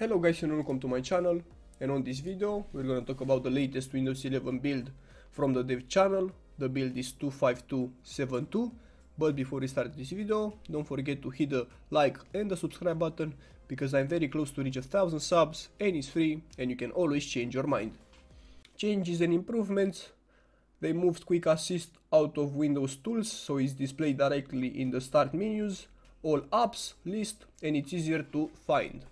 Hello guys and welcome to my channel and on this video we're gonna talk about the latest Windows 11 build from the dev channel. The build is 25272 but before we start this video don't forget to hit the like and the subscribe button because I'm very close to reach a thousand subs and it's free and you can always change your mind. Changes and improvements they moved Quick Assist out of Windows tools so it's displayed directly in the start menus, all apps, list and it's easier to find.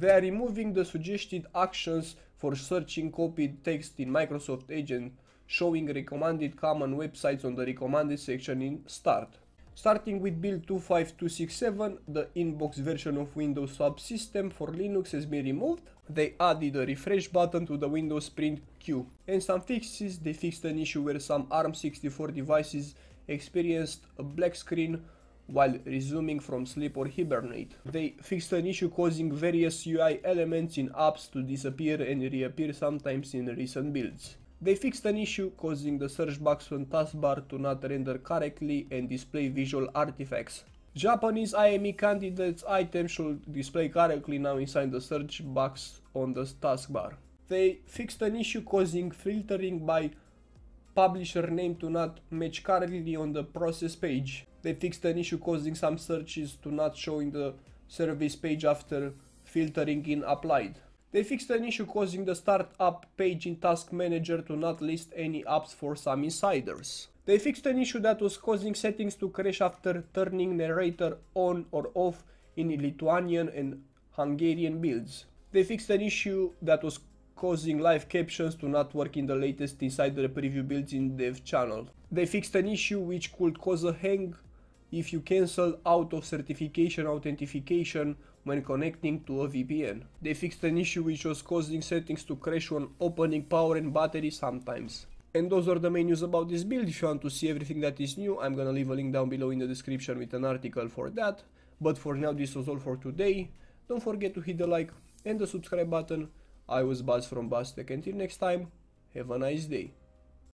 They are removing the suggested actions for searching copied text in Microsoft Agent, showing recommended common websites on the recommended section in Start. Starting with build 25267, the inbox version of Windows subsystem for Linux has been removed. They added a refresh button to the Windows Print queue. And some fixes, they fixed an issue where some ARM64 devices experienced a black screen while resuming from sleep or hibernate. They fixed an issue causing various UI elements in apps to disappear and reappear sometimes in recent builds. They fixed an issue causing the search box on taskbar to not render correctly and display visual artifacts. Japanese IME candidates item should display correctly now inside the search box on the taskbar. They fixed an issue causing filtering by publisher name to not match currently on the process page. They fixed an issue causing some searches to not show in the service page after filtering in applied. They fixed an issue causing the startup page in Task Manager to not list any apps for some insiders. They fixed an issue that was causing settings to crash after turning narrator on or off in Lithuanian and Hungarian builds. They fixed an issue that was causing live captions to not work in the latest insider preview builds in dev channel. They fixed an issue which could cause a hang if you cancel out of certification authentication when connecting to a VPN. They fixed an issue which was causing settings to crash on opening power and battery sometimes. And those are the main news about this build. If you want to see everything that is new, I'm gonna leave a link down below in the description with an article for that. But for now, this was all for today. Don't forget to hit the like and the subscribe button I was Buzz from Buzz until next time, have a nice day.